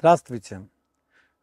Здравствуйте!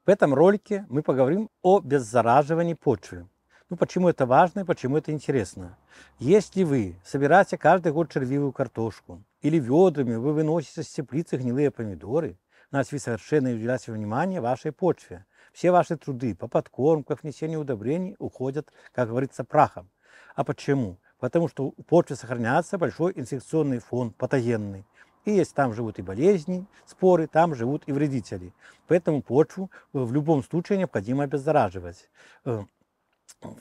В этом ролике мы поговорим о беззараживании почвы. Ну, почему это важно и почему это интересно. Если вы собираете каждый год червивую картошку или ведрами вы выносите с теплицы гнилые помидоры, значит, вы совершенно не уделяете внимание вашей почве. Все ваши труды по подкормках, внесению удобрений уходят, как говорится, прахом. А почему? Потому что у почвы сохраняется большой инфекционный фон, патогенный. И если там живут и болезни, споры, там живут и вредители. Поэтому почву э, в любом случае необходимо обеззараживать. Э,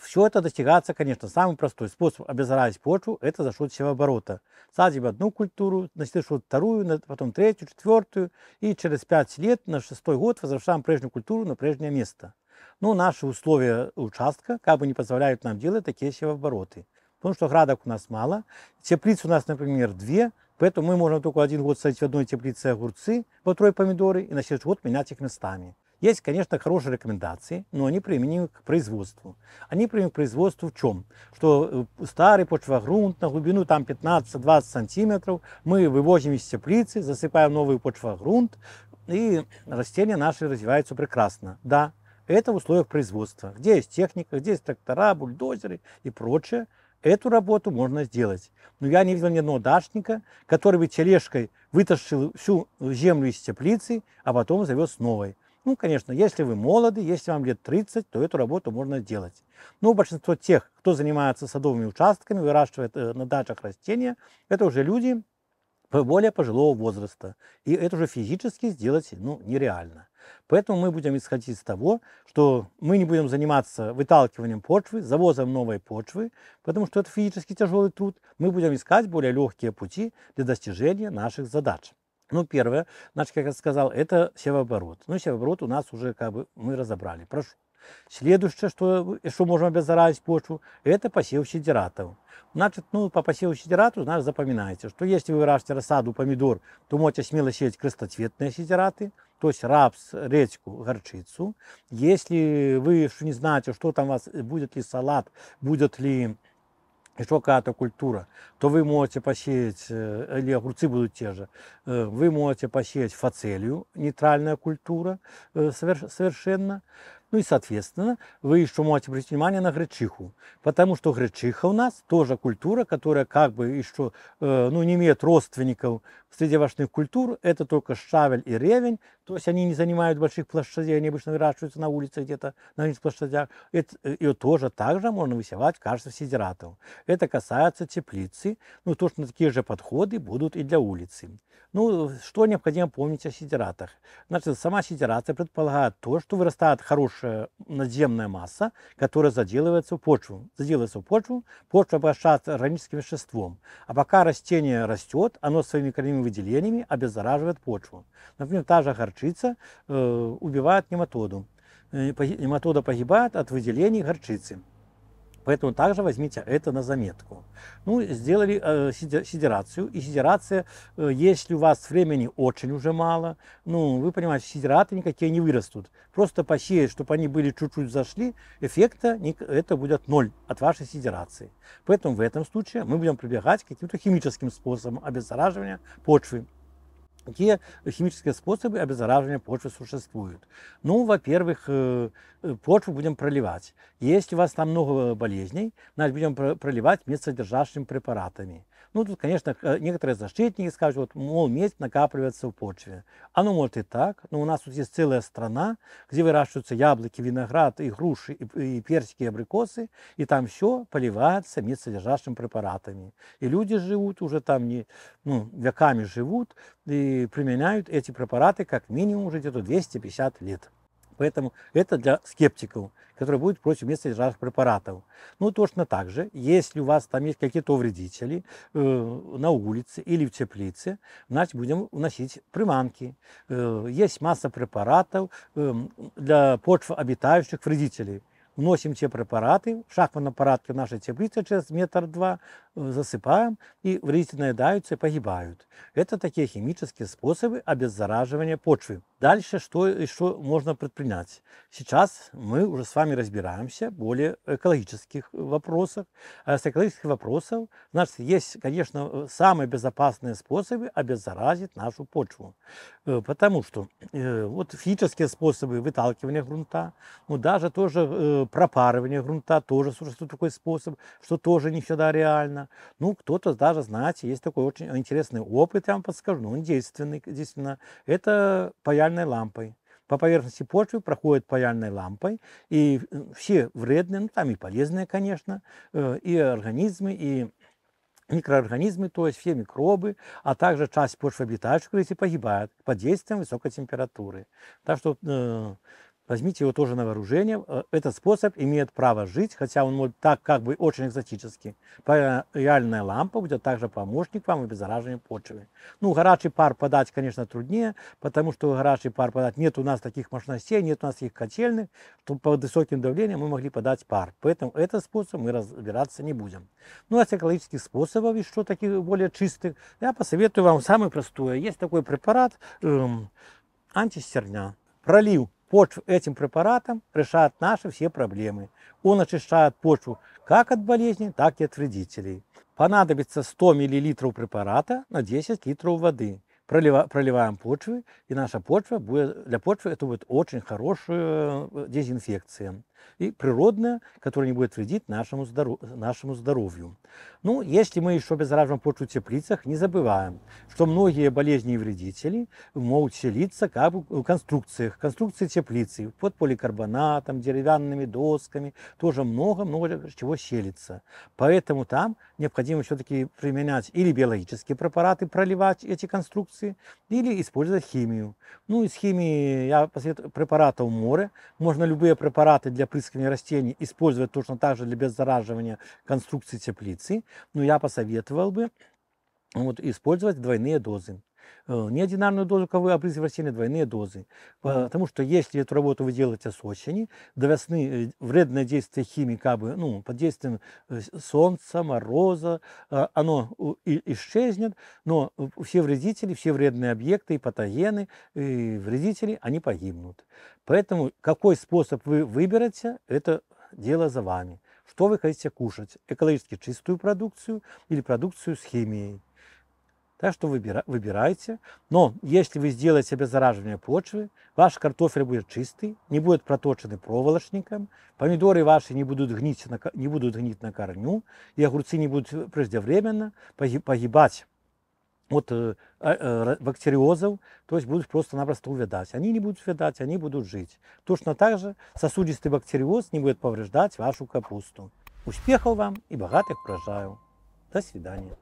Все это достигается, конечно, самый простой способ обеззаразить почву – это за счет севооборота. Садим одну культуру, насаживаем вторую, потом третью, четвертую, и через пять лет, на шестой год, возвращаем прежнюю культуру на прежнее место. Но наши условия участка как бы не позволяют нам делать такие севообороты. Потому что градок у нас мало. Теплиц у нас, например, две – Поэтому мы можем только один год садить в одной теплице огурцы, по трое помидоры, и на следующий год менять их местами. Есть, конечно, хорошие рекомендации, но они применимы к производству. Они применимы к производству в чем? Что э, старый почвогрунт на глубину там 15-20 сантиметров мы вывозим из теплицы, засыпаем новый почвогрунт, и растения наши развиваются прекрасно. Да, это в условиях производства, где есть техника, где есть трактора, бульдозеры и прочее. Эту работу можно сделать. Но я не видел ни одного дашника, который бы тележкой вытащил всю землю из теплицы, а потом завез новой. Ну, конечно, если вы молоды, если вам лет 30, то эту работу можно делать. Но большинство тех, кто занимается садовыми участками, выращивает э, на дачах растения, это уже люди более пожилого возраста. И это уже физически сделать ну, нереально. Поэтому мы будем исходить из того, что мы не будем заниматься выталкиванием почвы, завозом новой почвы, потому что это физически тяжелый труд. Мы будем искать более легкие пути для достижения наших задач. Ну, первое, значит, как я сказал, это севооборот. Ну, севооборот у нас уже как бы мы разобрали. Прошу. Следующее, что, что можем обеззаразить почву, это посев сидератов. Значит, ну, по посеву сидерату, значит, запоминайте, что если вы выращиваете рассаду помидор, то можете смело сеять крестоцветные сидераты, то есть рапс, редьку, горчицу. Если вы не знаете, что там у вас, будет ли салат, будет ли еще какая-то культура, то вы можете посеять, э, или огурцы будут те же, э, вы можете посеять фацелию, нейтральная культура э, совершенно. Ну и, соответственно, вы еще можете обратить внимание на гречиху, потому что гречиха у нас тоже культура, которая как бы еще э, ну, не имеет родственников среди овощных культур это только шавель и ревень, то есть они не занимают больших площадей, они обычно выращиваются на улице где-то, на них площадях. Это, ее э, тоже также можно высевать в качестве Это касается теплицы, ну то точно такие же подходы будут и для улицы. Ну, что необходимо помнить о сидератах? Значит, сама сидерация предполагает то, что вырастает хорошая надземная масса, которая заделывается в почву. Заделывается в почву, почва обращается органическим веществом. А пока растение растет, оно своими корнями выделениями обеззараживает почву. Например, та же горчица э, убивает нематоду. Э, нематода погибает от выделений горчицы. Поэтому также возьмите это на заметку. Ну, сделали э, сидерацию. И сидерация, э, если у вас времени очень уже мало, ну, вы понимаете, сидераты никакие не вырастут. Просто посеять, чтобы они были чуть-чуть зашли, эффекта не, это будет ноль от вашей сидерации. Поэтому в этом случае мы будем прибегать к каким-то химическим способам обеззараживания почвы. Какие химические способы обеззараживания почвы существуют? Ну, во-первых, э, э, почву будем проливать. Если у вас там много болезней, значит, будем проливать медсодержащими препаратами. Ну, тут, конечно, э, некоторые защитники скажут, вот, мол, медь накапливается в почве. Оно может и так, но у нас тут есть целая страна, где выращиваются яблоки, виноград, и груши, и, и персики, и абрикосы, и там все поливается медсодержащими препаратами. И люди живут уже там, не, ну, веками живут и применяют эти препараты как минимум уже где-то 250 лет. Поэтому это для скептиков, которые будут против вместо разных препаратов. Ну, точно так же, если у вас там есть какие-то вредители э, на улице или в теплице, значит, будем вносить приманки. Э, есть масса препаратов э, для обитающих вредителей вносим те препараты, в шахматном порядке нашей теплицы через метр-два э, засыпаем, и вредители наедаются и погибают. Это такие химические способы обеззараживания почвы. Дальше что еще можно предпринять? Сейчас мы уже с вами разбираемся более экологических вопросов. Э, с экологических вопросов, значит, есть, конечно, э, самые безопасные способы обеззаразить нашу почву. Э, потому что вот физические способы выталкивания грунта, ну даже тоже пропарывание грунта, тоже существует такой способ, что тоже не всегда реально. Ну, кто-то даже, знаете, есть такой очень интересный опыт, я вам подскажу, но ну, он действенный, действительно. Это появится паяльной лампой. По поверхности почвы проходит паяльной лампой, и э, все вредные, ну там и полезные, конечно, э, и организмы, и микроорганизмы, то есть все микробы, а также часть почвы обитающих крысы погибает под действием высокой температуры. Так что э, Возьмите его тоже на вооружение. Э, этот способ имеет право жить, хотя он может так как бы очень экзотический. Реальная лампа будет также помощник вам в обеззараживании почвы. Ну, горячий пар подать, конечно, труднее, потому что горячий пар подать нет у нас таких мощностей, нет у нас таких котельных, чтобы под высоким давлением мы могли подать пар. Поэтому этот способ мы разбираться не будем. Ну, а с экологических способов, еще таких более чистых, я посоветую вам самое простое. Есть такой препарат эм, антистерня. Пролив почву этим препаратом решает наши все проблемы. Он очищает почву как от болезней, так и от вредителей. Понадобится 100 мл препарата на 10 литров воды. проливаем почву, и наша почва будет, для почвы это будет очень хорошая э, дезинфекция и природная, которая не будет вредить нашему, здоров... нашему здоровью. Ну, если мы еще обеззараживаем почву в теплицах, не забываем, что многие болезни и вредители могут селиться как в конструкциях, конструкции теплицы, под поликарбонатом, деревянными досками, тоже много-много чего селится. Поэтому там необходимо все-таки применять или биологические препараты, проливать эти конструкции, или использовать химию. Ну, из химии я посоветую препаратов море, можно любые препараты для опрыскивания растений использовать точно так же для беззараживания конструкции теплицы, но я посоветовал бы вот, использовать двойные дозы. Э, неодинарную дозу КВ, опрыскивать а растения двойные дозы. Потому что если эту работу вы делаете с осени, до весны э, вредное действие химии как а бы, ну, под действием э, солнца, мороза, оно исчезнет, но все вредители, все вредные объекты и патогены, и вредители, они погибнут. Поэтому какой способ вы выберете, это дело за вами. Что вы хотите кушать? Экологически чистую продукцию или продукцию с химией? Так что выбира, выбирайте. Но если вы сделаете обеззараживание почвы, ваш картофель будет чистый, не будет проточенный проволочником, помидоры ваши не будут гнить на, не будут гнить на корню, и огурцы не будут преждевременно погибать от э, а, э, бактериозов, то есть будут просто-напросто увядать. Они не будут увядать, они будут жить. Точно так же сосудистый бактериоз не будет повреждать вашу капусту. Успехов вам и богатых урожаев. До свидания.